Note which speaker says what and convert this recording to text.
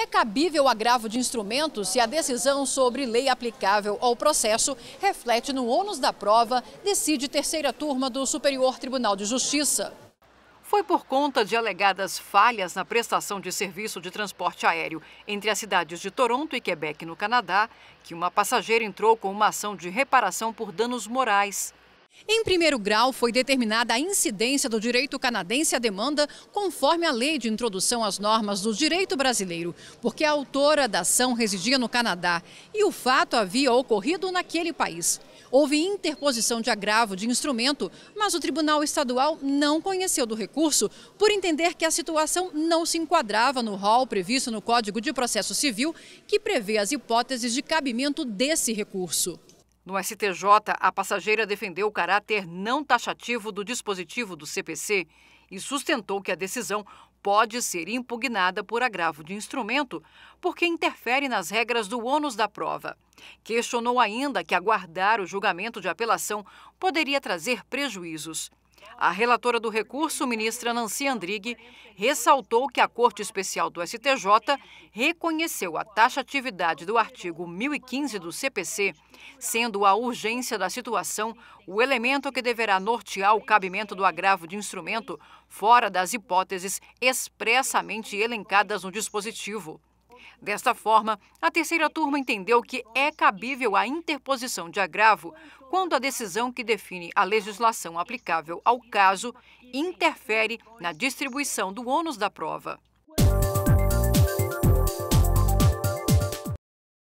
Speaker 1: É cabível o agravo de instrumentos se a decisão sobre lei aplicável ao processo reflete no ônus da prova, decide terceira turma do Superior Tribunal de Justiça. Foi por conta de alegadas falhas na prestação de serviço de transporte aéreo entre as cidades de Toronto e Quebec, no Canadá, que uma passageira entrou com uma ação de reparação por danos morais. Em primeiro grau, foi determinada a incidência do direito canadense à demanda conforme a lei de introdução às normas do direito brasileiro, porque a autora da ação residia no Canadá e o fato havia ocorrido naquele país. Houve interposição de agravo de instrumento, mas o Tribunal Estadual não conheceu do recurso por entender que a situação não se enquadrava no rol previsto no Código de Processo Civil, que prevê as hipóteses de cabimento desse recurso. No STJ, a passageira defendeu o caráter não taxativo do dispositivo do CPC e sustentou que a decisão pode ser impugnada por agravo de instrumento porque interfere nas regras do ônus da prova. Questionou ainda que aguardar o julgamento de apelação poderia trazer prejuízos. A relatora do recurso, ministra Nancy Andrighi, ressaltou que a Corte Especial do STJ reconheceu a taxatividade do artigo 1015 do CPC, sendo a urgência da situação o elemento que deverá nortear o cabimento do agravo de instrumento, fora das hipóteses expressamente elencadas no dispositivo. Desta forma, a terceira turma entendeu que é cabível a interposição de agravo quando a decisão que define a legislação aplicável ao caso interfere na distribuição do ônus da prova.